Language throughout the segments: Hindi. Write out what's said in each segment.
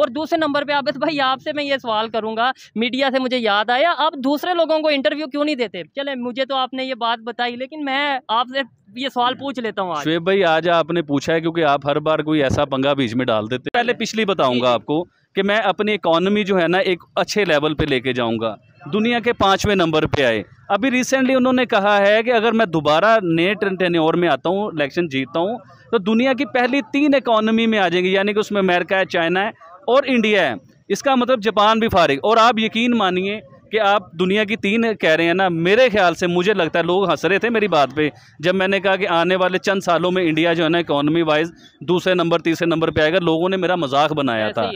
और दूसरे नंबर पे आबिद भाई आपसे मैं ये सवाल करूंगा मीडिया से मुझे याद आया आप दूसरे लोगों को इंटरव्यू क्यों नहीं देते चले मुझे तो आपने ये बात बताई लेकिन मैं आपसे ये सवाल पूछ लेता हूँ शुएब भाई आज आपने पूछा है क्योंकि आप हर बार कोई ऐसा पंगा बीच में डाल देते पहले पिछली बताऊंगा आपको कि मैं अपनी इकोनॉमी जो है ना एक अच्छे लेवल पे लेके जाऊंगा दुनिया के पांचवें नंबर पे आए अभी रिसेंटली उन्होंने कहा है कि अगर मैं दोबारा नए ट्रेन और में आता हूँ इलेक्शन जीतता हूँ तो दुनिया की पहली तीन इकोनॉमी में आ जाएंगी यानी कि उसमें अमेरिका है चाइना है और इंडिया है इसका मतलब जापान भी फारिग और आप यकीन मानिए कि आप दुनिया की तीन कह रहे हैं ना मेरे ख्याल से मुझे लगता है लोग हंस रहे थे मेरी बात पे जब मैंने कहा कि आने वाले चंद सालों में इंडिया जो है ना इकोनॉमी वाइज दूसरे नंबर तीसरे नंबर पे आएगा लोगों ने मेरा मजाक बनाया था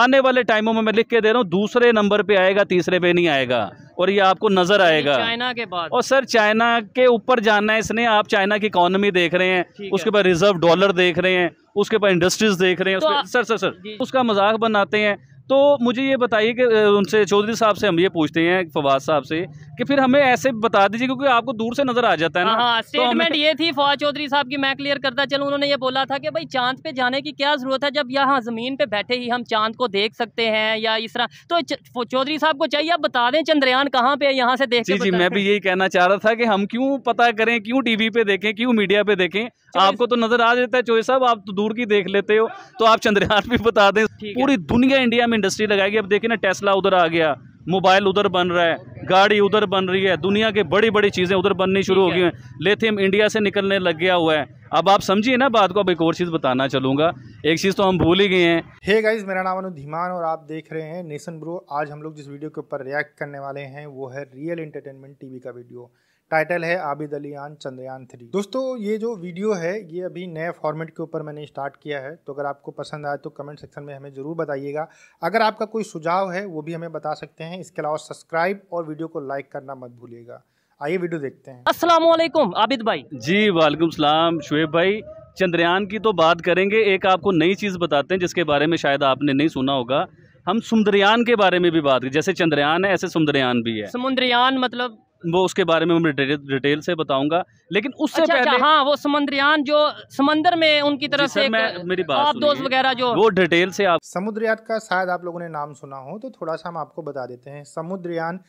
आने वाले टाइमों में मैं लिख के दे रहा हूँ दूसरे नंबर पे आएगा तीसरे पे नहीं आएगा और ये आपको नजर आएगा चाइना के बाद और सर चाइना के ऊपर जाना है इसने आप चाइना की इकोनॉमी देख रहे हैं उसके बाद रिजर्व डॉलर देख रहे हैं उसके पास इंडस्ट्रीज देख रहे हैं तो उसके, सर सर सर उसका मजाक बनाते हैं तो मुझे ये बताइए कि उनसे चौधरी साहब से हम ये पूछते हैं फवाद साहब से कि फिर हमें ऐसे बता दीजिए क्योंकि आपको दूर से नजर आ जाता है ना हाँ, स्टेटमेंट हाँ, तो ये थी फवाद चौधरी साहब की मैं क्लियर करता चलूँ उन्होंने ये बोला था कि भाई चांद पे जाने की क्या जरूरत है जब यहाँ जमीन पे बैठे ही हम चांद को देख सकते हैं या इस तरह तो चौधरी साहब को चाहिए आप बता दें चंद्रयान कहाँ पे यहाँ से देख जी मैं भी यही कहना चाह रहा था कि हम क्यों पता करें क्यों टीवी पे देखें क्यों मीडिया पे देखें आपको तो नजर आ जाता है चौधरी साहब आप तो दूर की देख लेते हो तो आप चंद्रयान भी बता दें पूरी दुनिया इंडिया तमाम इंडस्ट्री लगाएगी अब देखिए ना टेस्ला उधर आ गया मोबाइल उधर बन रहा है गाड़ी उधर बन रही है दुनिया के बड़ी बड़ी चीज़ें उधर बननी शुरू हो गई हैं लेथियम इंडिया से निकलने लग गया हुआ है अब आप समझिए ना बात को अब एक और चीज़ बताना चलूँगा एक चीज़ तो हम भूल ही गए हैं हे गाइज मेरा नाम अनु धीमान और आप देख रहे हैं नेशन ब्रो आज हम लोग जिस वीडियो के ऊपर रिएक्ट करने वाले हैं वो है रियल इंटरटेनमेंट टी का वीडियो टाइटल है आबिद अलीयान चंद्रयान थ्री दोस्तों ये जो वीडियो है ये अभी नए फॉर्मेट के ऊपर मैंने स्टार्ट किया है तो अगर आपको पसंद आए तो कमेंट सेक्शन में हमें ज़रूर बताइएगा अगर आपका कोई सुझाव है वो भी हमें बता सकते हैं इसके अलावा सब्सक्राइब और वीडियो को लाइक करना मत भूलिएगा आइए वीडियो देखते हैं असलम आबिद भाई जी वालेकुम सलाम शुएब भाई चंद्रयान की तो बात करेंगे एक आपको नई चीज़ बताते हैं जिसके बारे में शायद आपने नहीं सुना होगा हम सुंदरयान के बारे में भी बात करें जैसे चंद्रयान है ऐसे सुंदरयान भी है समुद्रयान मतलब वो उसके बारे में डिटेल, डिटेल से बताऊंगा लेकिन उससे अच्छा, अच्छा पहले हाँ वो समुद्रयान जो समंदर में उनकी तरफ से मैं, मेरी बात दोस्त वगैरह जो वो डिटेल से आप समुद्रयान का शायद आप लोगों ने नाम सुना हो तो थोड़ा सा हम आपको बता देते हैं समुद्रयान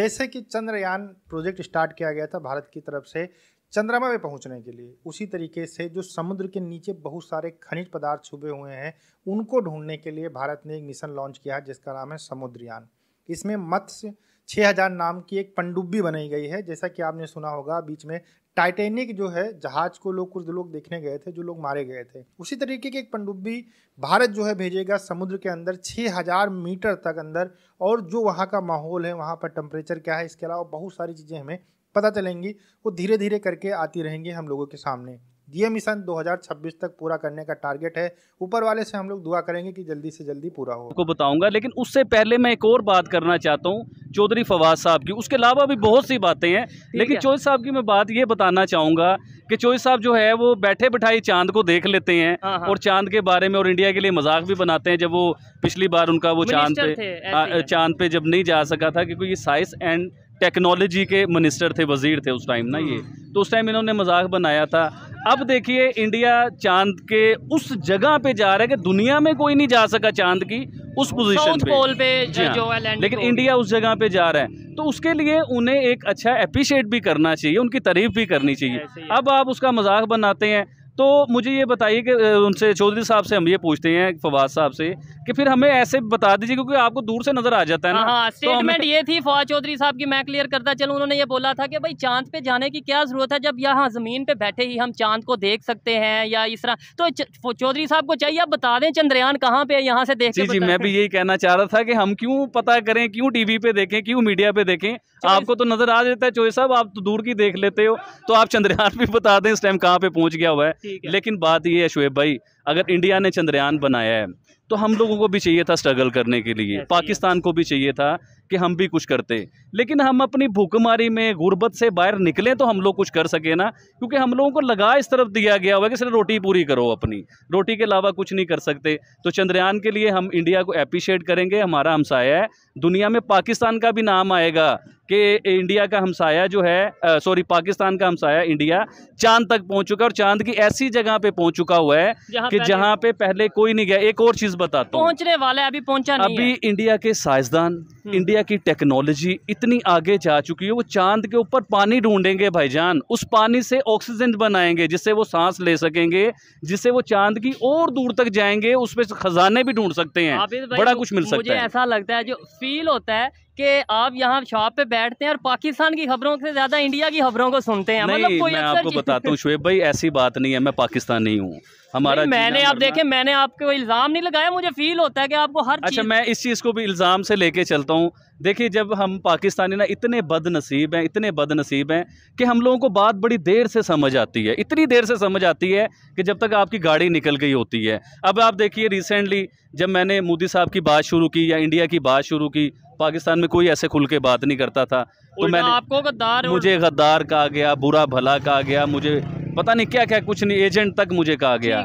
जैसे कि चंद्रयान प्रोजेक्ट स्टार्ट किया गया था भारत की तरफ से चंद्रमा में पहुंचने के लिए उसी तरीके से जो समुद्र के नीचे बहुत सारे खनिज पदार्थ छुपे हुए हैं उनको ढूंढने के लिए भारत ने एक मिशन लॉन्च किया है जिसका नाम है समुद्रयान इसमें मत्स्य 6000 नाम की एक पनडुब्बी बनाई गई है जैसा कि आपने सुना होगा बीच में टाइटेनिक जो है जहाज को लोग कुछ लोग देखने गए थे जो लोग मारे गए थे उसी तरीके की एक पनडुब्बी भारत जो है भेजेगा समुद्र के अंदर 6000 मीटर तक अंदर और जो वहाँ का माहौल है वहाँ पर टेम्परेचर क्या है इसके अलावा बहुत सारी चीज़ें हमें पता चलेंगी वो धीरे धीरे करके आती रहेंगी हम लोगों के सामने ये मिशन 2026 तक पूरा करने का टारगेट है ऊपर वाले से हम लोग दुआ करेंगे कि जल्दी से जल्दी पूरा हो आपको बताऊंगा लेकिन उससे पहले मैं एक और बात करना चाहता हूँ चौधरी फवाद साहब की उसके अलावा भी बहुत सी बातें हैं लेकिन चौधरी साहब की मैं बात ये बताना चाहूँगा कि चौधरी साहब जो है वो बैठे बैठाए चांद को देख लेते हैं हाँ, हाँ। और चांद के बारे में और इंडिया के लिए मजाक भी बनाते हैं जब वो पिछली बार उनका वो चांद पे चांद पे जब नहीं जा सका था क्योंकि ये साइंस एंड टेक्नोलॉजी के मिनिस्टर थे वजीर थे उस टाइम ना ये हम्म। तो उस टाइम इन्होंने मजाक बनाया था अब देखिए इंडिया चांद के उस जगह पे जा रहा है कि दुनिया में कोई नहीं जा सका चांद की उस पोजीशन पे, पोल पे जो हाँ। जो लेकिन इंडिया उस जगह पे जा रहा है तो उसके लिए उन्हें एक अच्छा अप्रिशिएट भी करना चाहिए उनकी तारीफ भी करनी चाहिए अब आप उसका मजाक बनाते हैं तो मुझे ये बताइए कि उनसे चौधरी साहब से हम ये पूछते हैं फवाद साहब से कि फिर हमें ऐसे बता दीजिए क्योंकि आपको दूर से नजर आ जाता है ना हाँ, स्टेटमेंट हाँ, तो ये थी फवाद चौधरी साहब की मैं क्लियर करता चलूँ उन्होंने ये बोला था कि भाई चांद पे जाने की क्या जरूरत है जब यहाँ जमीन पे बैठे ही हम चांद को देख सकते हैं या इस तरह तो चौधरी साहब को चाहिए आप बता दें चंद्रयान कहाँ पे यहाँ से देख जी जी मैं भी यही कहना चाह रहा था कि हम क्यों पता करें क्यों टीवी पे देखें क्यों मीडिया पे देखें आपको तो नजर आ जाता है चौधरी साहब आप तो दूर की देख लेते हो तो आप चंद्रयान भी बता दें इस टाइम कहाँ पे पहुंच गया हुआ है लेकिन बात यह है शुएब भाई अगर इंडिया ने चंद्रयान बनाया है तो हम लोगों को भी चाहिए था स्ट्रगल करने के लिए पाकिस्तान को भी चाहिए था कि हम भी कुछ करते लेकिन हम अपनी भूखमारी में गुर्बत से बाहर निकले तो हम लोग कुछ कर सके ना क्योंकि हम लोगों को लगा इस तरफ दिया गया हुआ कि सिर्फ रोटी पूरी करो अपनी रोटी के अलावा कुछ नहीं कर सकते तो चंद्रयान के लिए हम इंडिया को अप्रिशिएट करेंगे हमारा हमसाया है दुनिया में पाकिस्तान का भी नाम आएगा कि इंडिया का हमसाया जो है सॉरी पाकिस्तान का हमसाया इंडिया चांद तक पहुंच चुका है और चांद की ऐसी जगह पे पहुंच चुका हुआ है कि जहां पे पहले कोई नहीं गया एक और चीज बताता हूँ पहुंचने वाला है अभी पहुंचा नहीं अभी है। इंडिया के साइंसदान हम्म। इंडिया की टेक्नोलॉजी इतनी आगे जा चुकी है वो चांद के ऊपर पानी ढूंढेंगे भाईजान उस पानी से ऑक्सीजन बनाएंगे जिससे वो सांस ले सकेंगे जिससे वो चांद की और दूर तक जाएंगे उसमें खजाने भी ढूंढ सकते हैं बड़ा कुछ मिल सकता है ऐसा लगता है जो फील होता है कि आप यहाँ शॉप पे बैठते हैं और पाकिस्तान की खबरों से ज्यादा इंडिया की खबरों को सुनते हैं मतलब कोई मैं आपको बताता हूँ शुएब भाई ऐसी बात नहीं है मैं पाकिस्तानी हूँ हमारा मैंने आप देखे मैंने आपको इल्ज़ाम नहीं लगाया मुझे फील होता है कि आपको हर अच्छा मैं इस चीज़ को भी इल्ज़ाम से लेके चलता हूँ देखिए जब हम पाकिस्तानी ना इतने बदनसीब हैं इतने बदनसीब हैं कि हम लोगों को बात बड़ी देर से समझ आती है इतनी देर से समझ आती है कि जब तक आपकी गाड़ी निकल गई होती है अब आप देखिए रिसेंटली जब मैंने मोदी साहब की बात शुरू की या इंडिया की बात शुरू की पाकिस्तान में कोई ऐसे खुल के बात नहीं करता था तो मैंने आपको गद्दार मुझे गद्दार कहा गया बुरा भला कहा गया मुझे पता नहीं क्या क्या कुछ नहीं एजेंट तक मुझे कहा गया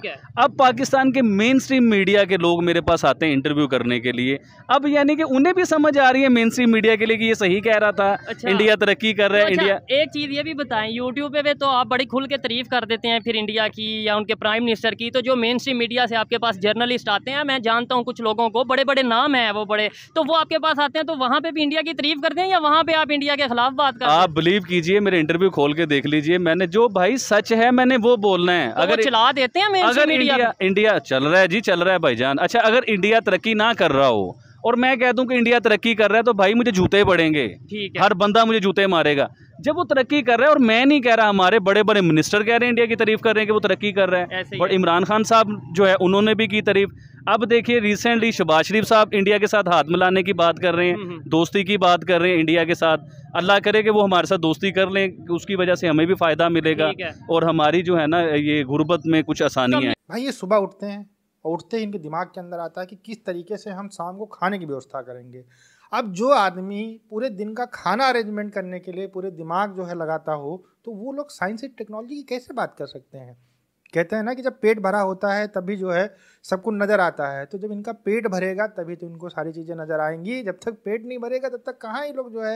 अब पाकिस्तान के मेन स्ट्रीम मीडिया के लोग मेरे पास आते हैं इंटरव्यू करने के लिए अब यानी कि उन्हें भी समझ आ रही है मेन स्ट्रीम मीडिया के लिए कि ये सही कह रहा था अच्छा। इंडिया तरक्की कर रहा है तो अच्छा, इंडिया एक चीज़ ये भी बताएं यूट्यूब पे तो आप बड़ी खुल के तारीफ कर देते हैं फिर इंडिया की या उनके प्राइम मिनिस्टर की तो जो मेन स्ट्रीम मीडिया से आपके पास जर्नलिस्ट आते हैं मैं जानता हूँ कुछ लोगों को बड़े बड़े नाम है वो बड़े तो वो आपके पास आते हैं तो वहाँ पे भी इंडिया की तारीफ करते हैं या वहाँ पे आप इंडिया के खिलाफ बात कर आप बिलीव कीजिए मेरे इंटरव्यू खोल के देख लीजिए मैंने जो भाई सच है मैंने वो बोलना है तो अगर चला देते हैं अगर इंडिया इंडिया चल रहा है जी चल रहा है भाईजान अच्छा अगर इंडिया तरक्की ना कर रहा हो और मैं कह दूं कि इंडिया तरक्की कर रहा है तो भाई मुझे जूते पड़ेंगे ठीक है हर बंदा मुझे जूते मारेगा जब वो तरक्की कर रहा है और मैं नहीं कह रहा हमारे बड़े बड़े मिनिस्टर कह रहे हैं इंडिया की तारीफ कर रहे हैं कि वो तरक्की कर रहे हैं और इमरान खान साहब जो है उन्होंने भी की तारीफ अब देखिए रिसेंटली शबाज शरीफ साहब इंडिया के साथ हाथ मिलाने की बात कर रहे हैं हम्म, हम्म। दोस्ती की बात कर रहे हैं इंडिया के साथ अल्लाह करे कि वो हमारे साथ दोस्ती कर लें उसकी वजह से हमें भी फ़ायदा मिलेगा और हमारी जो है ना ये गुर्बत में कुछ आसानी तो है भाई ये सुबह उठते हैं और उठते ही इनके दिमाग के अंदर आता है कि किस तरीके से हम शाम को खाने की व्यवस्था करेंगे अब जो आदमी पूरे दिन का खाना अरेंजमेंट करने के लिए पूरे दिमाग जो है लगाता हो तो वो लोग साइंस एंड टेक्नोलॉजी की कैसे बात कर सकते हैं कहते हैं ना कि जब पेट भरा होता है तभी जो है सब कुछ नज़र आता है तो जब इनका पेट भरेगा तभी तो इनको सारी चीज़ें नज़र आएंगी जब तक पेट नहीं भरेगा तब तक कहाँ ये लोग जो है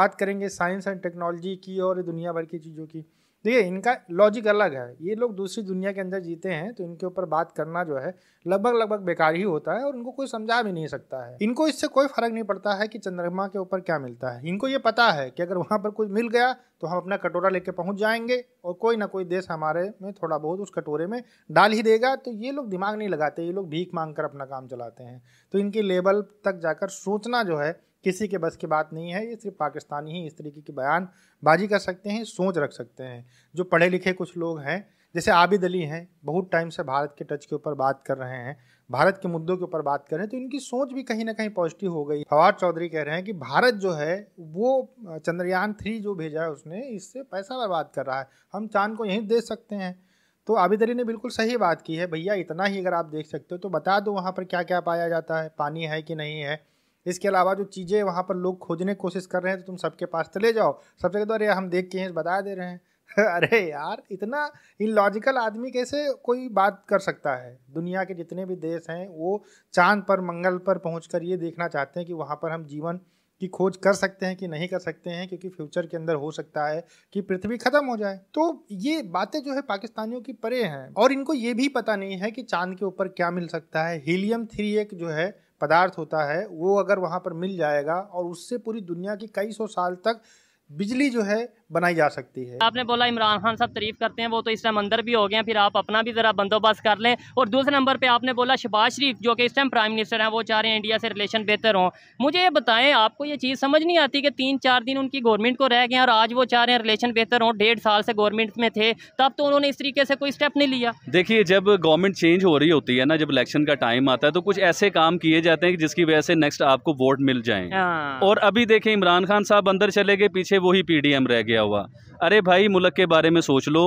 बात करेंगे साइंस एंड टेक्नोलॉजी की और दुनिया भर की चीज़ों की देखिए इनका लॉजिक अलग है ये लोग दूसरी दुनिया के अंदर जीते हैं तो इनके ऊपर बात करना जो है लगभग लगभग बेकार ही होता है और उनको कोई समझा भी नहीं सकता है इनको इससे कोई फर्क नहीं पड़ता है कि चंद्रमा के ऊपर क्या मिलता है इनको ये पता है कि अगर वहाँ पर कुछ मिल गया तो हम अपना कटोरा लेके पहुँच जाएंगे और कोई ना कोई देश हमारे में थोड़ा बहुत उस कटोरे में डाल ही देगा तो ये लोग दिमाग नहीं लगाते ये लोग भीख मांग कर अपना काम चलाते हैं तो इनके लेवल तक जाकर सोचना जो है किसी के बस की बात नहीं है ये सिर्फ पाकिस्तानी ही इस तरीके की बयानबाजी कर सकते हैं सोच रख सकते हैं जो पढ़े लिखे कुछ लोग हैं जैसे आबिद अली हैं बहुत टाइम से भारत के टच के ऊपर बात कर रहे हैं भारत के मुद्दों के ऊपर बात कर रहे हैं तो इनकी सोच भी कहीं ना कहीं पॉजिटिव हो गई फवाद चौधरी कह रहे हैं कि भारत जो है वो चंद्रयान थ्री जो भेजा है उसने इससे पैसा बर्बाद कर रहा है हम चांद को यहीं दे सकते हैं तो आबिद अली ने बिल्कुल सही बात की है भैया इतना ही अगर आप देख सकते हो तो बता दो वहाँ पर क्या क्या पाया जाता है पानी है कि नहीं है इसके अलावा जो चीज़ें वहाँ पर लोग खोजने की कोशिश कर रहे हैं तो तुम सबके पास चले तो जाओ सबसे कहते तो अरे हम देख के हैं बता दे रहे हैं अरे यार इतना इलॉजिकल आदमी कैसे कोई बात कर सकता है दुनिया के जितने भी देश हैं वो चांद पर मंगल पर कर ये देखना चाहते हैं कि वहाँ पर हम जीवन की खोज कर सकते हैं कि नहीं कर सकते हैं क्योंकि फ्यूचर के अंदर हो सकता है कि पृथ्वी खत्म हो जाए तो ये बातें जो है पाकिस्तानियों की परे हैं और इनको ये भी पता नहीं है कि चांद के ऊपर क्या मिल सकता है हीलियम थ्री एक जो है पदार्थ होता है वो अगर वहाँ पर मिल जाएगा और उससे पूरी दुनिया की कई सौ साल तक बिजली जो है बनाई जा सकती है आपने बोला इमरान खान साहब तारीफ करते हैं वो तो इस टाइम अंदर भी हो गए हैं फिर आप अपना भी ज़रा बंदोबस्त कर लें और दूसरे नंबर पे आपने बोला शबाज शरीफ जो कि इस टाइम प्राइम मिनिस्टर हैं वो चाह रहे हैं इंडिया से रिलेशन बेहतर हों मुझे ये बताएं आपको ये चीज़ समझ नहीं आती कि तीन चार दिन उनकी गवर्नमेंट को रह गए और आज वो चाह रहे हैं रिलेशन बेहतर हों डेढ़ साल से गवर्नमेंट में थे तब तो उन्होंने इस तरीके से कोई स्टेप नहीं लिया देखिए जब गवर्नमेंट चेंज हो रही होती है ना जब इलेक्शन का टाइम आता है तो कुछ ऐसे काम किए जाते हैं जिसकी वजह से नेक्स्ट आपको वोट मिल जाए हाँ। और अभी देखें इमरान खान साहब अंदर चले गए पीछे वही पी रह गया गया हुआ अरे भाई मुल्क के बारे में सोच लो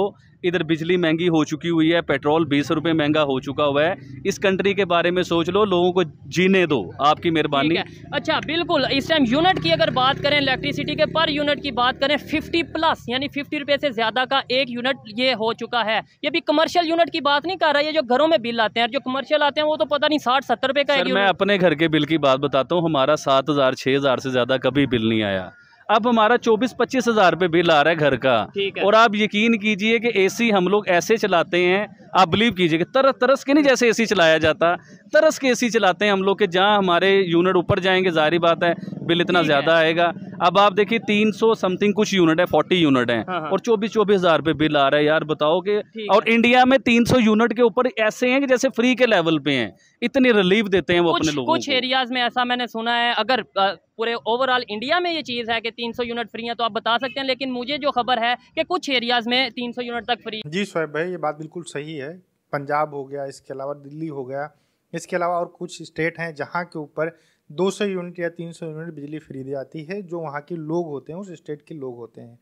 इधर बिजली महंगी हो चुकी हुई है पेट्रोल बीस रुपये महंगा हो चुका हुआ है इस कंट्री के बारे में सोच लो लोगों को जीने दो आपकी मेहरबानी अच्छा बिल्कुल इस टाइम यूनिट की अगर बात करें इलेक्ट्रिसिटी के पर यूनिट की बात करें फिफ्टी प्लस यानी फिफ्टी रुपये से ज़्यादा का एक यूनिट ये हो चुका है ये भी कमर्शियल यूनिट की बात नहीं कर रहा है जो घरों में बिल आते हैं जो कमर्शियल आते हैं वो तो पता नहीं साठ सत्तर रुपये का मैं अपने घर के बिल की बात बताता हूँ हमारा सात हज़ार हज़ार से ज़्यादा कभी बिल नहीं आया अब हमारा चौबीस पच्चीस हजार रुपये बिल आ रहा है घर का है। और आप यकीन कीजिए कि एसी हम लोग ऐसे चलाते हैं आप बिलीव कीजिए कि तरस के नहीं जैसे एसी चलाया जाता तरस के एसी चलाते हैं हम लोग के जहाँ हमारे यूनिट ऊपर जाएंगे जारी बात है बिल इतना ज़्यादा आएगा अब आप देखिए तीन सौ समथिंग कुछ यूनिट है फोर्टी यूनिट है हाँ।, हाँ। और चौबीस चौबीस हजार रुपये बिल आ रहा है यार बताओ कि और इंडिया में तीन सौ यूनिट के ऊपर ऐसे हैं कि जैसे फ्री के लेवल पे हैं इतनी रिलीफ देते हैं वो अपने लोगों कुछ एरियाज में ऐसा मैंने सुना है अगर पूरे ओवरऑल इंडिया में ये चीज़ है कि 300 यूनिट फ्री है तो आप बता सकते हैं लेकिन मुझे जो खबर है कि कुछ एरियाज़ में 300 यूनिट तक फ्री जी शोएब भाई ये बात बिल्कुल सही है पंजाब हो गया इसके अलावा दिल्ली हो गया इसके अलावा और कुछ स्टेट हैं जहाँ के ऊपर 200 यूनिट या 300 यूनिट बिजली फ्री दी जाती है जो वहाँ के लोग होते हैं उस स्टेट के लोग होते हैं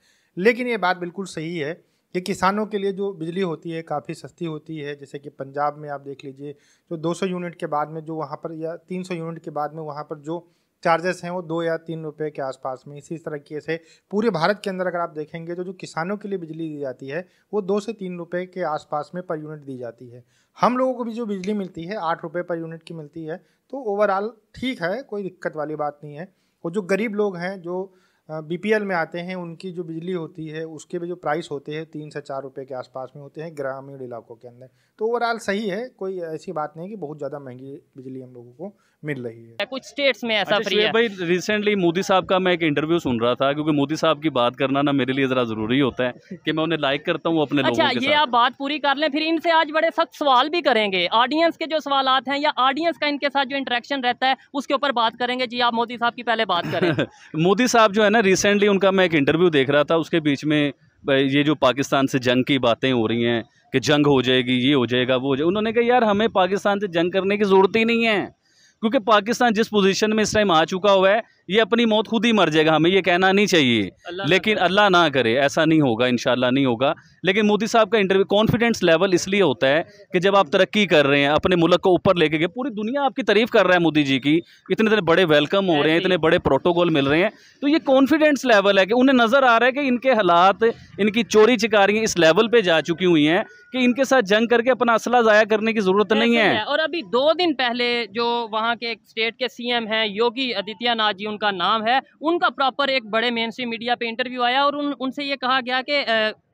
लेकिन ये बात बिल्कुल सही है कि किसानों के लिए जो बिजली होती है काफ़ी सस्ती होती है जैसे कि पंजाब में आप देख लीजिए जो 200 यूनिट के बाद में जो वहाँ पर या 300 यूनिट के बाद में वहाँ पर जो चार्जेस हैं वो दो या तीन रुपये के आसपास में इसी तरीके से पूरे भारत के अंदर अगर आप देखेंगे तो जो किसानों के लिए बिजली दी जाती है वो दो से तीन रुपये के आसपास में पर यूनिट दी जाती है हम लोगों को भी जो बिजली मिलती है आठ रुपये पर यूनिट की मिलती है तो ओवरऑल ठीक है कोई दिक्कत वाली बात नहीं है और जो गरीब लोग हैं जो बी में आते हैं उनकी जो बिजली होती है उसके भी जो प्राइस होते हैं तीन से चार रुपये के आसपास में होते हैं ग्रामीण इलाकों के अंदर तो ओवरऑल सही है कोई ऐसी बात नहीं कि बहुत ज़्यादा महंगी बिजली हम लोगों को मिल रही है कुछ स्टेट्स में ऐसा फ्री अच्छा, है भाई रिसेंटली मोदी साहब का मैं एक इंटरव्यू सुन रहा था क्योंकि मोदी साहब की बात करना ना मेरे लिए जरा जरूरी होता है कि मैं उन्हें लाइक करता हूँ अपने अच्छा ये आप बात पूरी कर लें फिर इनसे आज बड़े सख्त सवाल भी करेंगे ऑडियंस के जो सवाल हैं या ऑडियंस का इनके साथ जो इंटरेक्शन रहता है उसके ऊपर बात करेंगे जी आप मोदी साहब की पहले बात करें मोदी साहब जो है ना रिसेंटली उनका मैं एक इंटरव्यू देख रहा था उसके बीच में ये जो पाकिस्तान से जंग की बातें हो रही हैं कि जंग हो जाएगी ये हो जाएगा वो हो जाएगा उन्होंने कहा यार हमें पाकिस्तान से जंग करने की ज़रूरत ही नहीं है क्योंकि पाकिस्तान जिस पोजीशन में इस टाइम आ चुका हुआ है ये अपनी मौत खुद ही मर जाएगा हमें ये कहना नहीं चाहिए अल्ला लेकिन अल्लाह ना करे ऐसा नहीं होगा इन नहीं होगा लेकिन मोदी साहब का इंटरव्यू कॉन्फिडेंस लेवल इसलिए होता है कि जब आप तरक्की कर रहे हैं अपने मुल्क को ऊपर लेके गए पूरी दुनिया आपकी तारीफ कर रहा है मोदी जी की इतने इतने बड़े वेलकम हो रहे हैं इतने बड़े प्रोटोकॉल मिल रहे हैं तो ये कॉन्फिडेंस लेवल है कि उन्हें नज़र आ रहा है कि इनके हालात इनकी चोरी चिकारियाँ इस लेवल पर जा चुकी हुई हैं कि इनके साथ जंग करके अपना असला ज़ाया करने की ज़रूरत नहीं है और अभी दो दिन पहले जो वहाँ के स्टेट के सीएम हैं योगी आदित्यनाथ जी उनका नाम है उनका प्रॉपर एक बड़े मेन स्ट्रीम मीडिया पे इंटरव्यू आया और उन उनसे ये कहा गया कि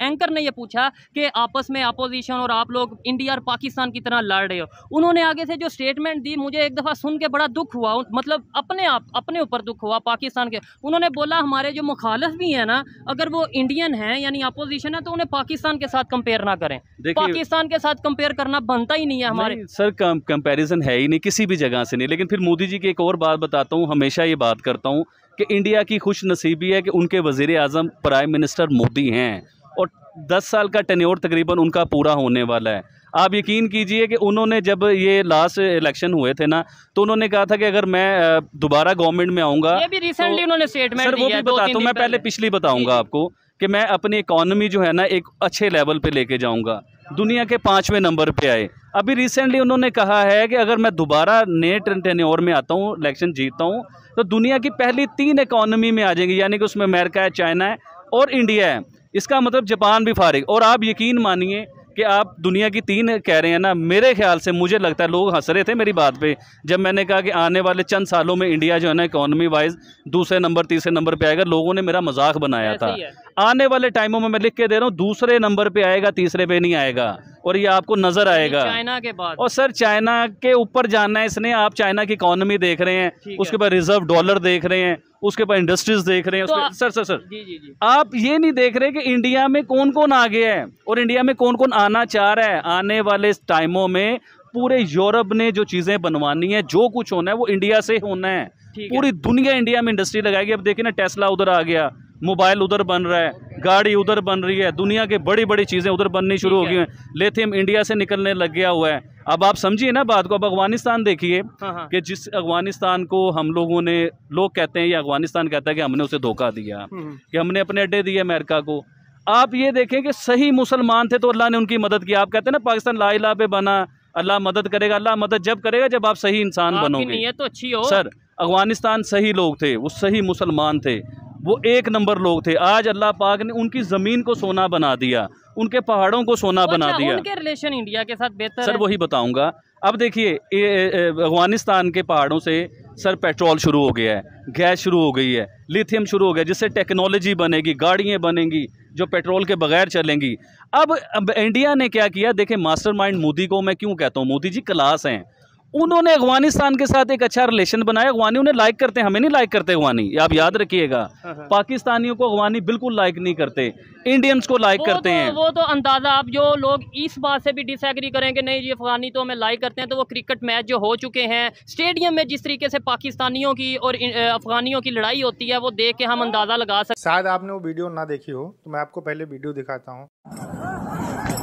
एंकर ने ये पूछा कि आपस में अपोजिशन और आप लोग इंडिया और पाकिस्तान की तरह लड़ रहे हो उन्होंने आगे से जो स्टेटमेंट दी मुझे एक दफ़ा सुन के बड़ा दुख हुआ मतलब अपने आप अपने ऊपर दुख हुआ पाकिस्तान के उन्होंने बोला हमारे जो मुखालफ भी हैं ना अगर वो इंडियन हैं यानी अपोजिशन है तो उन्हें पाकिस्तान के साथ कंपेयर ना करें पाकिस्तान के साथ कंपेयर करना बनता ही नहीं है हमारे सर कम कंपैरिजन है ही नहीं किसी भी जगह से नहीं लेकिन फिर मोदी जी की एक और बात बताता हूँ हमेशा ये बात करता हूँ कि इंडिया की खुश नसीबी है कि उनके वजीर अजम प्राइम मिनिस्टर मोदी हैं और 10 साल का टेन्योर तकरीबन उनका पूरा होने वाला है आप यकीन कीजिए कि उन्होंने जब ये लास्ट इलेक्शन हुए थे ना तो उन्होंने कहा था कि अगर मैं दोबारा गवर्नमेंट में आऊँगा रिसेंटली तो, उन्होंने स्टेटमेंट सर वो भी बताता मैं पहले पिछली बताऊँगा आपको कि मैं अपनी इकॉनमी जो है ना एक अच्छे लेवल पर लेके जाऊँगा दुनिया के पाँचवें नंबर पे आए अभी रिसेंटली उन्होंने कहा है कि अगर मैं दोबारा नए टेन्योर में आता हूँ इलेक्शन जीतता हूँ तो दुनिया की पहली तीन इकोनॉमी में आ जाएंगी यानी कि उसमें अमेरिका है चाइना है और इंडिया है इसका मतलब जापान भी फारिग और आप यकीन मानिए कि आप दुनिया की तीन कह रहे हैं ना मेरे ख्याल से मुझे लगता है लोग हंस रहे थे मेरी बात पे जब मैंने कहा कि आने वाले चंद सालों में इंडिया जो है ना इकोनॉमी वाइज दूसरे नंबर तीसरे नंबर पे आएगा लोगों ने मेरा मजाक बनाया था आने वाले टाइमों में मैं लिख के दे रहा हूँ दूसरे नंबर पे आएगा तीसरे पे नहीं आएगा और ये आपको नजर आएगा चाइना के बाद और सर चाइना के ऊपर जाना है इसने आप चाइना की इकोनॉमी देख रहे हैं उसके ऊपर रिजर्व डॉलर देख रहे हैं उसके ऊपर इंडस्ट्रीज देख रहे हैं तो आ, सर सर सर जी जी जी आप ये नहीं देख रहे कि इंडिया में कौन कौन आ गया है और इंडिया में कौन कौन आना चाह रहा है आने वाले टाइमों में पूरे यूरोप ने जो चीज़ें बनवानी है जो कुछ होना है वो इंडिया से होना है पूरी दुनिया इंडिया में इंडस्ट्री लगाएगी अब देखिए ना टेस्ला उधर आ गया मोबाइल उधर बन रहा है गाड़ी उधर बन रही है दुनिया की बड़ी बड़ी चीज़ें उधर बननी शुरू हो गई हैं लेथियम इंडिया से निकलने लग गया हुआ है अब आप समझिए ना बात को अब अफगानिस्तान देखिए हाँ, हाँ। कि जिस अफगानिस्तान को हम लोगों ने लोग कहते हैं या अफगानिस्तान कहता है कि हमने उसे धोखा दिया हम्म, हम्म। कि हमने अपने अड्डे दिए अमेरिका को आप ये देखें कि सही मुसलमान थे तो अल्लाह ने उनकी मदद की आप कहते हैं ना पाकिस्तान ला इला पे बना अल्लाह मदद करेगा अल्लाह मदद जब करेगा जब आप सही इंसान बनोगे तो अच्छी हो सर अफगानिस्तान सही लोग थे वो सही मुसलमान थे वो एक नंबर लोग थे आज अल्लाह पाक ने उनकी ज़मीन को सोना बना दिया उनके पहाड़ों को सोना बना दिया उनके रिलेशन इंडिया के साथ बेहतर सर वही बताऊंगा अब देखिए अफगानिस्तान के पहाड़ों से सर पेट्रोल शुरू हो गया है गैस शुरू हो गई है लिथियम शुरू हो गया जिससे टेक्नोलॉजी बनेगी गाड़ियाँ बनेंगी जो पेट्रोल के बगैर चलेंगी अब, अब इंडिया ने क्या किया देखें मास्टरमाइंड मोदी को मैं क्यों कहता हूँ मोदी जी क्लास हैं उन्होंने अफगानिस्तान के साथ एक अच्छा रिलेशन बनाया अफगानी उन्हें लाइक करते हैं हमें नहीं लाइक करते अफगानी आप याद रखिएगा हाँ, हाँ। पाकिस्तानियों को अफगानी बिल्कुल लाइक नहीं करते इंडियंस को लाइक करते तो, हैं वो तो अंदाज़ा आप जो लोग इस बात से भी डिसएग्री करेंगे नहीं जी अफगानी तो हमें लाइक करते हैं तो वो क्रिकेट मैच जो हो चुके हैं स्टेडियम में जिस तरीके से पाकिस्तानियों की और अफगानियों की लड़ाई होती है वो देख के हम अंदाज़ा लगा सकते शायद आपने वो वीडियो ना देखी हो तो मैं आपको पहले वीडियो दिखाता हूँ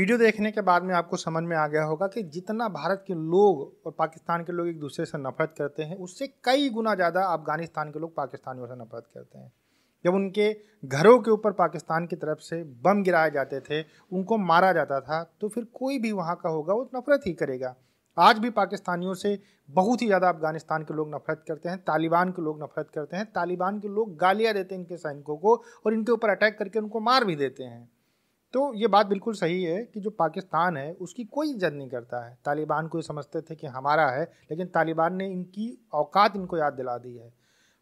वीडियो देखने के बाद में आपको समझ में आ गया होगा कि जितना भारत के लोग और पाकिस्तान के लोग एक दूसरे से नफरत करते हैं उससे कई गुना ज़्यादा अफगानिस्तान के लोग पाकिस्तानियों से नफरत करते हैं जब उनके घरों के ऊपर पाकिस्तान की तरफ से बम गिराए जाते थे उनको मारा जाता था तो फिर कोई भी वहाँ का होगा वो नफरत ही करेगा आज भी पाकिस्तानियों से बहुत ही ज़्यादा अफगानिस्तान के लोग नफरत करते हैं तालिबान के लोग नफरत करते हैं तालिबान के लोग गालियाँ देते हैं इनके सैनिकों को और इनके ऊपर अटैक करके उनको मार भी देते हैं तो ये बात बिल्कुल सही है कि जो पाकिस्तान है उसकी कोई इज्जत नहीं करता है तालिबान को ये समझते थे कि हमारा है लेकिन तालिबान ने इनकी औकात इनको याद दिला दी है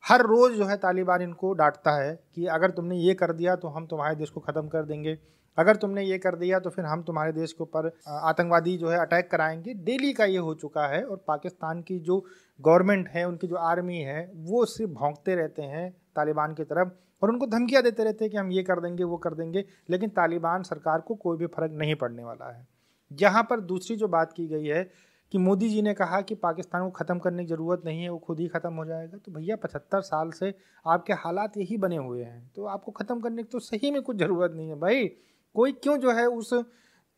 हर रोज़ जो है तालिबान इनको डांटता है कि अगर तुमने ये कर दिया तो हम तुम्हारे देश को ख़त्म कर देंगे अगर तुमने ये कर दिया तो फिर हम तुम्हारे देश के ऊपर आतंकवादी जो है अटैक कराएंगे डेली का ये हो चुका है और पाकिस्तान की जो गवर्नमेंट है उनकी जो आर्मी है वो सिर्फ भोंकते रहते हैं तालिबान की तरफ और उनको धमकियाँ देते रहते हैं कि हम ये कर देंगे वो कर देंगे लेकिन तालिबान सरकार को कोई भी फर्क नहीं पड़ने वाला है यहाँ पर दूसरी जो बात की गई है कि मोदी जी ने कहा कि पाकिस्तान को ख़त्म करने की ज़रूरत नहीं है वो खुद ही ख़त्म हो जाएगा तो भैया पचहत्तर साल से आपके हालात यही बने हुए हैं तो आपको ख़त्म करने की तो सही में कुछ ज़रूरत नहीं है भाई कोई क्यों जो है उस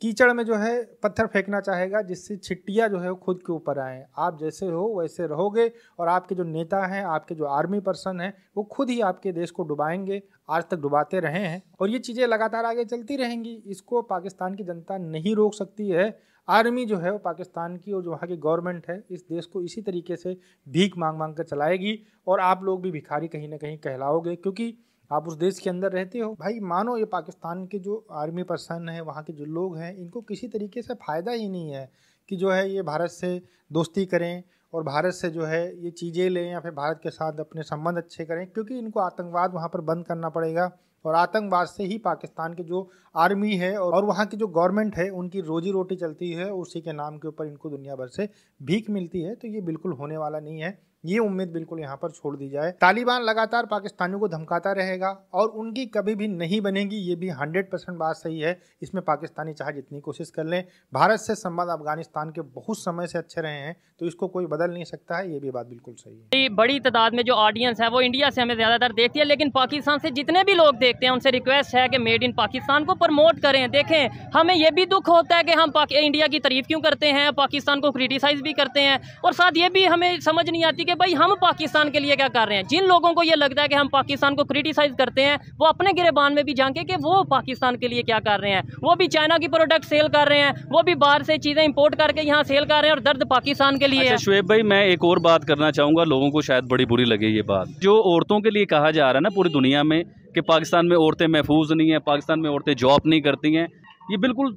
कीचड़ में जो है पत्थर फेंकना चाहेगा जिससे छिट्टियाँ जो है वो खुद के ऊपर आए आप जैसे हो वैसे रहोगे और आपके जो नेता हैं आपके जो आर्मी पर्सन हैं वो खुद ही आपके देश को डुबाएंगे आज तक डुबाते रहे हैं और ये चीज़ें लगातार आगे चलती रहेंगी इसको पाकिस्तान की जनता नहीं रोक सकती है आर्मी जो है वो पाकिस्तान की और जो वहाँ की गवर्नमेंट है इस देश को इसी तरीके से भीख मांग मांग कर चलाएगी और आप लोग भी भिखारी कहीं ना कहीं कहलाओगे क्योंकि आप उस देश के अंदर रहते हो भाई मानो ये पाकिस्तान के जो आर्मी पर्सन है वहाँ के जो लोग हैं इनको किसी तरीके से फ़ायदा ही नहीं है कि जो है ये भारत से दोस्ती करें और भारत से जो है ये चीज़ें लें या फिर भारत के साथ अपने संबंध अच्छे करें क्योंकि इनको आतंकवाद वहाँ पर बंद करना पड़ेगा और आतंकवाद से ही पाकिस्तान के जो आर्मी है और वहाँ की जो गवर्नमेंट है उनकी रोजी रोटी चलती है उसी के नाम के ऊपर इनको दुनिया भर से भीख मिलती है तो ये बिल्कुल होने वाला नहीं है ये उम्मीद बिल्कुल यहाँ पर छोड़ दी जाए तालिबान लगातार पाकिस्तानियों को धमकाता रहेगा और उनकी कभी भी नहीं बनेगी ये भी हंड्रेड परसेंट बात सही है इसमें पाकिस्तानी चाहे जितनी कोशिश कर लें भारत से संबंध अफगानिस्तान के बहुत समय से अच्छे रहे हैं तो इसको कोई बदल नहीं सकता है ये भी बात बिल्कुल सही है बड़ी तादाद में जो ऑडियंस है वो इंडिया से हमें ज़्यादातर देखती है लेकिन पाकिस्तान से जितने भी लोग देखते हैं उनसे रिक्वेस्ट है कि मेड इन पाकिस्तान को प्रमोट करें देखें हमें यह भी दुख होता है कि हम इंडिया की तारीफ क्यों करते हैं पाकिस्तान को क्रिटिसाइज़ भी करते हैं और साथ ये भी हमें समझ नहीं आती कि भाई हम पाकिस्तान के लिए क्या कर रहे हैं जिन लोगों को ये लगता है कि हम पाकिस्तान को क्रिटिसाइज़ करते हैं वो अपने गिरेबान में भी झांके कि वो पाकिस्तान के लिए क्या कर रहे हैं वो भी चाइना की प्रोडक्ट सेल कर रहे हैं वो भी बाहर से चीज़ें इम्पोर्ट करके यहाँ सेल कर रहे हैं और दर्द पाकिस्तान के लिए अच्छा, शुएब भाई मैं एक और बात करना चाहूँगा लोगों को शायद बड़ी बुरी लगे ये बात जो औरतों के लिए कहा जा रहा है ना पूरी दुनिया में कि पाकिस्तान में औरतें महफूज नहीं हैं पाकिस्तान में औरतें जॉब नहीं करती हैं ये बिल्कुल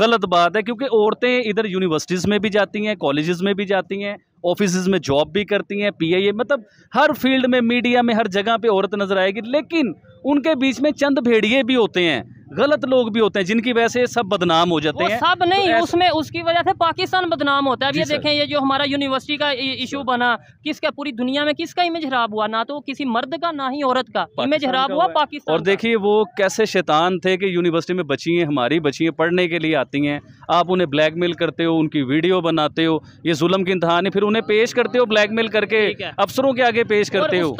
गलत बात है क्योंकि औरतें इधर यूनिवर्सिटीज़ में भी जाती हैं कॉलेज़ में भी जाती हैं ऑफिस में जॉब भी करती हैं ए मतलब हर फील्ड में मीडिया में हर जगह पर औरत नज़र आएगी लेकिन उनके बीच में चंद भेड़िए भी होते हैं गलत लोग भी होते हैं जिनकी वजह से सब बदनाम हो जाते हैं सब नहीं तो उसमें उसकी वजह से पाकिस्तान बदनाम होता है अब ये देखें ये जो हमारा यूनिवर्सिटी का इशू बना किसका पूरी दुनिया में किसका इमेज खराब हुआ ना तो किसी मर्द का ना ही औरत का इमेज खराब हुआ पाकिस्तान और देखिए वो कैसे शैतान थे कि यूनिवर्सिटी में बची हैं हमारी बची हैं पढ़ने के लिए आती हैं आप उन्हें ब्लैकमेल करते हो उनकी वीडियो बनाते हो ये जुलम की इंतहान है फिर उन्हें पेश करते हो ब्लैकमेल करके अफसरों के आगे पेश करते हो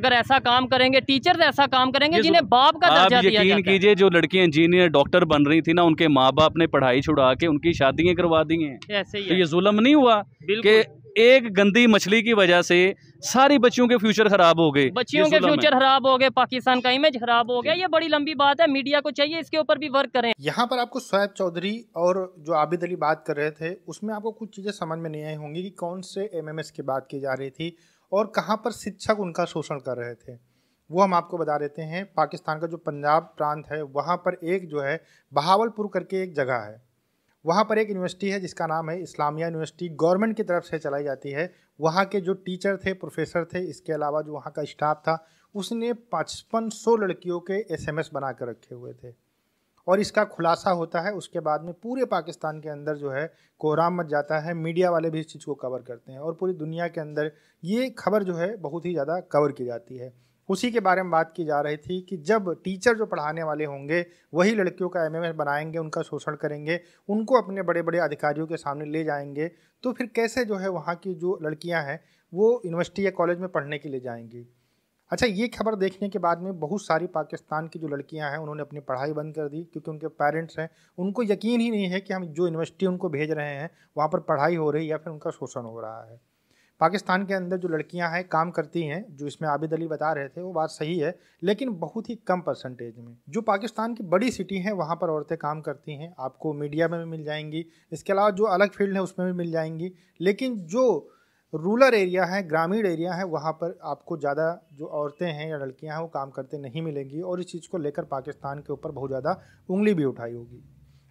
अगर ऐसा काम करेंगे टीचर ऐसा काम करेंगे जिन्हें बाप का यकीन कीजिए जो लड़कियां इंजीनियर डॉक्टर बन रही थी ना उनके माँ बाप ने पढ़ाई छुड़ा के उनकी शादियां करवा दी हैं तो ये जुलम नहीं हुआ कि एक गंदी मछली की वजह से सारी बच्चियों के फ्यूचर खराब हो गए बच्चियों के फ्यूचर खराब हो गए पाकिस्तान का इमेज खराब हो गया ये बड़ी लंबी बात है मीडिया को चाहिए इसके ऊपर भी वर्क करें यहाँ पर आपको सोहैब चौधरी और जो आबिद अली बात कर रहे थे उसमें आपको कुछ चीज़ें समझ में नहीं आई होंगी कि कौन से एम की बात की जा रही थी और कहाँ पर शिक्षक उनका शोषण कर रहे थे वो हम आपको बता देते हैं पाकिस्तान का जो पंजाब प्रांत है वहाँ पर एक जो है बहावलपुर करके एक जगह है वहाँ पर एक यूनिवर्सिटी है जिसका नाम है इस्लामिया यूनिवर्सिटी गवर्नमेंट की तरफ से चलाई जाती है वहाँ के जो टीचर थे प्रोफेसर थे इसके अलावा जो वहाँ का स्टाफ था उसने पचपन सौ लड़कियों के एसएमएस बना कर रखे हुए थे और इसका खुलासा होता है उसके बाद में पूरे पाकिस्तान के अंदर जो है कोहराम मच जाता है मीडिया वाले भी इस चीज़ को कवर करते हैं और पूरी दुनिया के अंदर ये खबर जो है बहुत ही ज़्यादा कवर की जाती है उसी के बारे में बात की जा रही थी कि जब टीचर जो पढ़ाने वाले होंगे वही लड़कियों का एम बनाएंगे उनका शोषण करेंगे उनको अपने बड़े बड़े अधिकारियों के सामने ले जाएंगे तो फिर कैसे जो है वहाँ की जो लड़कियाँ हैं वो यूनिवर्सिटी या कॉलेज में पढ़ने के लिए जाएंगी अच्छा ये खबर देखने के बाद में बहुत सारी पाकिस्तान की जो लड़कियां हैं उन्होंने अपनी पढ़ाई बंद कर दी क्योंकि उनके पेरेंट्स हैं उनको यकीन ही नहीं है कि हम जो यूनिवर्सिटी उनको भेज रहे हैं वहाँ पर पढ़ाई हो रही है या फिर उनका शोषण हो रहा है पाकिस्तान के अंदर जो लड़कियां हैं काम करती हैं जो इसमें आबिद अली बता रहे थे वो बात सही है लेकिन बहुत ही कम परसेंटेज में जो पाकिस्तान की बड़ी सिटी हैं वहाँ पर औरतें काम करती हैं आपको मीडिया में भी मिल जाएंगी इसके अलावा जो अलग फील्ड है उसमें भी मिल जाएंगी लेकिन जो रूरल एरिया है ग्रामीण एरिया है वहाँ पर आपको ज़्यादा जो औरतें हैं या लड़कियाँ हैं वो काम करते नहीं मिलेंगी और इस चीज़ को लेकर पाकिस्तान के ऊपर बहुत ज़्यादा उंगली भी उठाई होगी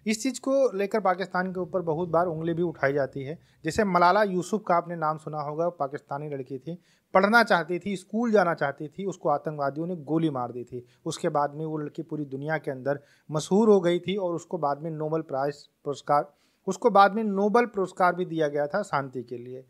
इस चीज़ को लेकर पाकिस्तान के ऊपर बहुत बार उंगली भी उठाई जाती है जैसे मलाला यूसुफ का आपने नाम सुना होगा पाकिस्तानी लड़की थी पढ़ना चाहती थी स्कूल जाना चाहती थी उसको आतंकवादियों ने गोली मार दी थी उसके बाद में वो लड़की पूरी दुनिया के अंदर मशहूर हो गई थी और उसको बाद में नोबल प्राइज पुरस्कार उसको बाद में नोबल पुरस्कार भी दिया गया था शांति के लिए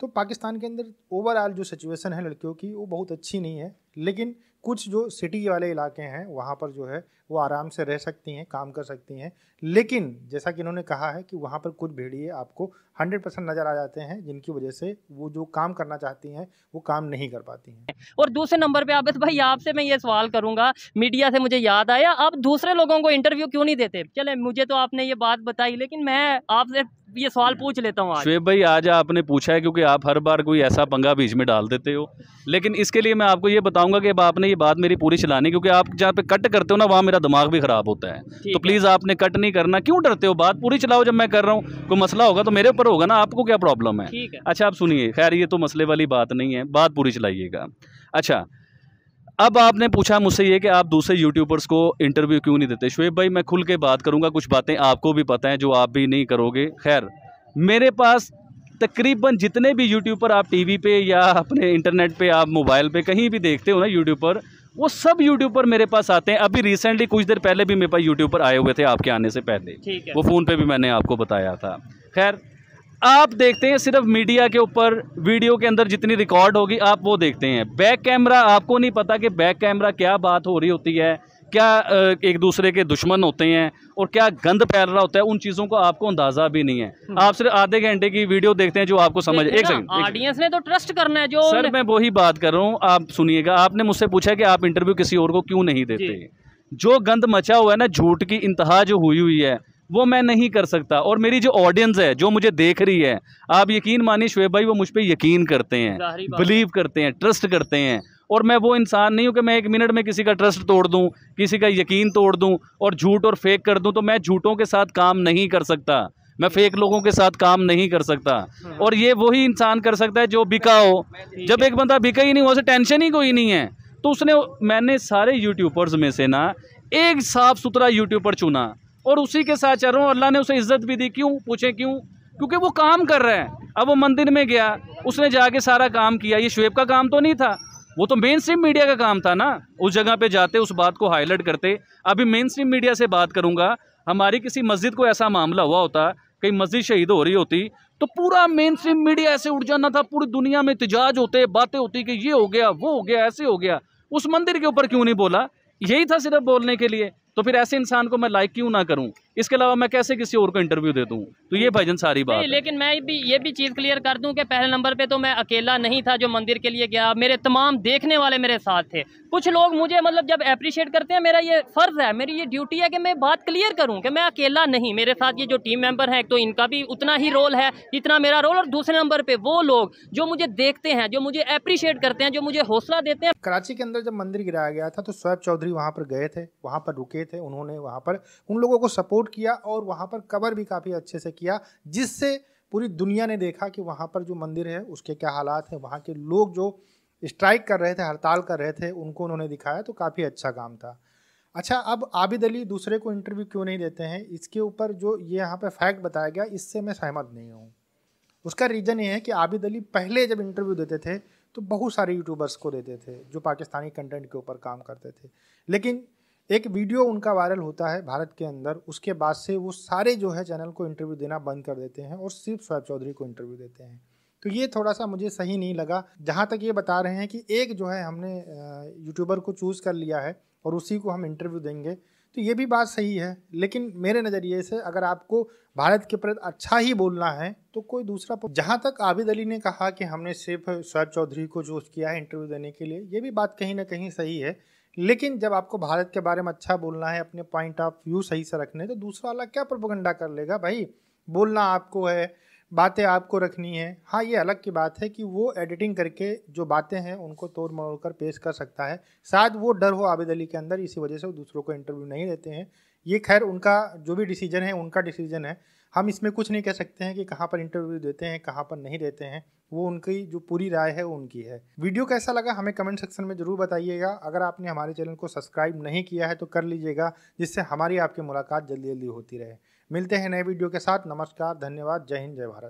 तो पाकिस्तान के अंदर ओवरऑल जो सिचुएसन है लड़कियों की वो बहुत अच्छी नहीं है लेकिन कुछ जो सिटी वाले इलाके हैं वहाँ पर जो है वो आराम से रह सकती हैं काम कर सकती हैं लेकिन जैसा कि इन्होंने कहा है कि वहाँ पर कुछ भेड़िए आपको हंड्रेड परसेंट नज़र आ जाते हैं जिनकी वजह से वो जो काम करना चाहती हैं वो काम नहीं कर पाती हैं और दूसरे नंबर पर आबिद भाई आपसे मैं ये सवाल करूँगा मीडिया से मुझे याद आया आप दूसरे लोगों को इंटरव्यू क्यों नहीं देते चले मुझे तो आपने ये बात बताई लेकिन मैं आपसे ये सवाल हम्म। पूछ लेता हूँ शुएब भाई आज आपने पूछा है क्योंकि आप हर बार कोई ऐसा पंगा बीच में डाल देते हो लेकिन इसके लिए मैं आपको ये बताऊंगा कि आपने ये बात मेरी पूरी चलानी क्योंकि आप जहाँ पे कट करते हो ना वहाँ मेरा का दिमाग भी ख़राब होता है तो प्लीज़ आपने कट नहीं करना क्यों डरते हो बात पूरी चलाओ जब मैं कर रहा हूँ कोई मसला होगा तो मेरे ऊपर होगा ना आपको क्या प्रॉब्लम है अच्छा आप सुनिए खैर ये तो मसले वाली बात नहीं है बात पूरी चलाइएगा अच्छा अब आपने पूछा मुझसे ये कि आप दूसरे यूट्यूबर्स को इंटरव्यू क्यों नहीं देते शुएब भाई मैं खुल के बात करूंगा कुछ बातें आपको भी पता हैं जो आप भी नहीं करोगे खैर मेरे पास तकरीबन जितने भी यूट्यूबर आप टीवी पे या अपने इंटरनेट पे आप मोबाइल पे कहीं भी देखते हो ना यूट्यूब पर वो सब YouTube पर मेरे पास आते हैं अभी रिसेंटली कुछ देर पहले भी मेरे पास यूट्यूब पर आए हुए थे आपके आने से पहले वो फ़ोन पे भी मैंने आपको बताया था खैर आप देखते हैं सिर्फ मीडिया के ऊपर वीडियो के अंदर जितनी रिकॉर्ड होगी आप वो देखते हैं बैक कैमरा आपको नहीं पता कि बैक कैमरा क्या बात हो रही होती है क्या एक दूसरे के दुश्मन होते हैं और क्या गंद फैल रहा होता है उन चीज़ों को आपको अंदाजा भी नहीं है हम्म। आप सिर्फ आधे घंटे की वीडियो देखते हैं जो आपको समझ एक सेकंड ऑडियंस ने तो ट्रस्ट करना है जो सर मैं वही बात कर रहा हूँ आप सुनिएगा आपने मुझसे पूछा कि आप इंटरव्यू किसी और को क्यों नहीं देते जो गंद मचा हुआ है ना झूठ की इंतहा जो हुई हुई है वो मैं नहीं कर सकता और मेरी जो ऑडियंस है जो मुझे देख रही है आप यकीन मानिए शुएब भाई वो मुझ पर यकीन करते हैं बिलीव करते हैं ट्रस्ट करते हैं और मैं वो इंसान नहीं हूँ कि मैं एक मिनट में किसी का ट्रस्ट तोड़ दूँ किसी का यकीन तोड़ दूँ और झूठ और फेक कर दूँ तो मैं झूठों के साथ काम नहीं कर सकता मैं फेक लोगों के साथ काम नहीं कर सकता और ये वही इंसान कर सकता है जो बिका हो जब एक बंदा बिका ही नहीं हो उसे टेंशन ही कोई नहीं है तो उसने मैंने सारे यूट्यूबर्स में से ना एक साफ़ सुथरा यूट्यूबर चुना और उसी के साथ चल रहा हूँ अल्लाह ने उसे इज्जत भी दी क्यों पूछे क्यों क्योंकि वो काम कर रहे हैं अब वो मंदिर में गया उसने जाके सारा काम किया ये शुएब का काम तो नहीं था वो तो मेन स्ट्रीम मीडिया का काम था ना उस जगह पे जाते उस बात को हाईलाइट करते अभी मेन स्ट्रीम मीडिया से बात करूँगा हमारी किसी मस्जिद को ऐसा मामला हुआ होता कहीं मस्जिद शहीद हो रही होती तो पूरा मेन स्ट्रीम मीडिया ऐसे उठ जाना था पूरी दुनिया में इतजाज होते बातें होती कि ये हो गया वो हो गया ऐसे हो गया उस मंदिर के ऊपर क्यों नहीं बोला यही था सिर्फ बोलने के लिए तो फिर ऐसे इंसान को मैं लाइक क्यों ना करूँ इसके अलावा मैं कैसे किसी और को इंटरव्यू दे दूँ तो ये भजन सारी बात लेकिन मैं भी ये भी चीज़ क्लियर कर दूँ कि पहले नंबर पर तो मैं अकेला नहीं था जो मंदिर के लिए गया मेरे तमाम देखने वाले मेरे साथ थे कुछ लोग मुझे मतलब जब अप्रिशिएट करते हैं मेरा ये फ़र्ज़ है मेरी ये ड्यूटी है कि मैं बात क्लियर करूँ कि मैं अकेला नहीं मेरे साथ ये जो टीम मेम्बर हैं तो इनका भी उतना ही रोल है जितना मेरा रोल और दूसरे नंबर पर वो लोग जो मुझे देखते हैं जो मुझे अप्रिशिएट करते हैं जो मुझे हौसला देते हैं कराची के अंदर जब मंदिर गिराया गया था तो शोब चौधरी वहाँ पर गए थे वहाँ पर रुके थे उन्होंने वहाँ पर उन लोगों को सपोर्ट सपोर्ट किया और वहाँ पर कवर भी काफ़ी अच्छे से किया जिससे पूरी दुनिया ने देखा कि वहाँ पर जो मंदिर है उसके क्या हालात हैं वहाँ के लोग जो स्ट्राइक कर रहे थे हड़ताल कर रहे थे उनको उन्होंने दिखाया तो काफ़ी अच्छा काम था अच्छा अब आबिद अली दूसरे को इंटरव्यू क्यों नहीं देते हैं इसके ऊपर जो ये यहाँ पर फैक्ट बताया गया इससे मैं सहमत नहीं हूँ उसका रीज़न ये है कि आबिद अली पहले जब इंटरव्यू देते थे तो बहुत सारे यूट्यूबर्स को देते थे जो पाकिस्तानी कंटेंट के ऊपर काम करते थे लेकिन एक वीडियो उनका वायरल होता है भारत के अंदर उसके बाद से वो सारे जो है चैनल को इंटरव्यू देना बंद कर देते हैं और सिर्फ शोएब चौधरी को इंटरव्यू देते हैं तो ये थोड़ा सा मुझे सही नहीं लगा जहाँ तक ये बता रहे हैं कि एक जो है हमने यूट्यूबर को चूज़ कर लिया है और उसी को हम इंटरव्यू देंगे तो ये भी बात सही है लेकिन मेरे नज़रिए से अगर आपको भारत के प्रति अच्छा ही बोलना है तो कोई दूसरा जहाँ तक आबिद अली ने कहा कि हमने सिर्फ शोएब चौधरी को चूज़ किया है इंटरव्यू देने के लिए ये भी बात कहीं ना कहीं सही है लेकिन जब आपको भारत के बारे में अच्छा बोलना है अपने पॉइंट ऑफ व्यू सही से रखने तो दूसरा वाला क्या प्रोपोगंडा कर लेगा भाई बोलना आपको है बातें आपको रखनी है हाँ ये अलग की बात है कि वो एडिटिंग करके जो बातें हैं उनको तोड़ मरोड़ कर पेश कर सकता है शायद वो डर हो आबिद अली के अंदर इसी वजह से वो दूसरों को इंटरव्यू नहीं देते हैं ये खैर उनका जो भी डिसीजन है उनका डिसीजन है हम इसमें कुछ नहीं कह सकते हैं कि कहाँ पर इंटरव्यू देते हैं कहाँ पर नहीं देते हैं वो उनकी जो पूरी राय है वो उनकी है वीडियो कैसा लगा हमें कमेंट सेक्शन में ज़रूर बताइएगा अगर आपने हमारे चैनल को सब्सक्राइब नहीं किया है तो कर लीजिएगा जिससे हमारी आपकी मुलाकात जल्दी जल्दी होती रहे मिलते हैं नए वीडियो के साथ नमस्कार धन्यवाद जय हिंद जय भारत